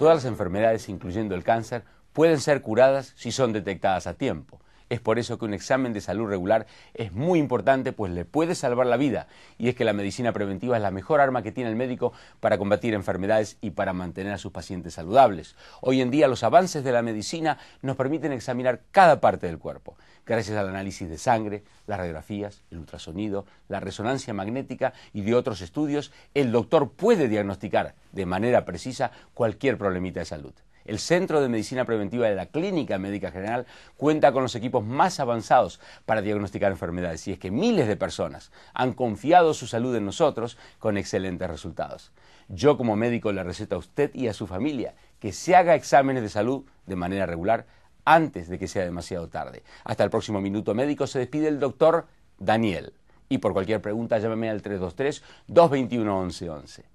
Todas las enfermedades, incluyendo el cáncer, pueden ser curadas si son detectadas a tiempo. Es por eso que un examen de salud regular es muy importante, pues le puede salvar la vida. Y es que la medicina preventiva es la mejor arma que tiene el médico para combatir enfermedades y para mantener a sus pacientes saludables. Hoy en día los avances de la medicina nos permiten examinar cada parte del cuerpo, gracias al análisis de sangre, las radiografías, el ultrasonido, la resonancia magnética y de otros estudios, el doctor puede diagnosticar de manera precisa cualquier problemita de salud. El Centro de Medicina Preventiva de la Clínica Médica General cuenta con los equipos más avanzados para diagnosticar enfermedades y es que miles de personas han confiado su salud en nosotros con excelentes resultados. Yo como médico le receto a usted y a su familia que se haga exámenes de salud de manera regular antes de que sea demasiado tarde. Hasta el próximo Minuto Médico se despide el doctor Daniel. Y por cualquier pregunta llámame al 323-221-1111.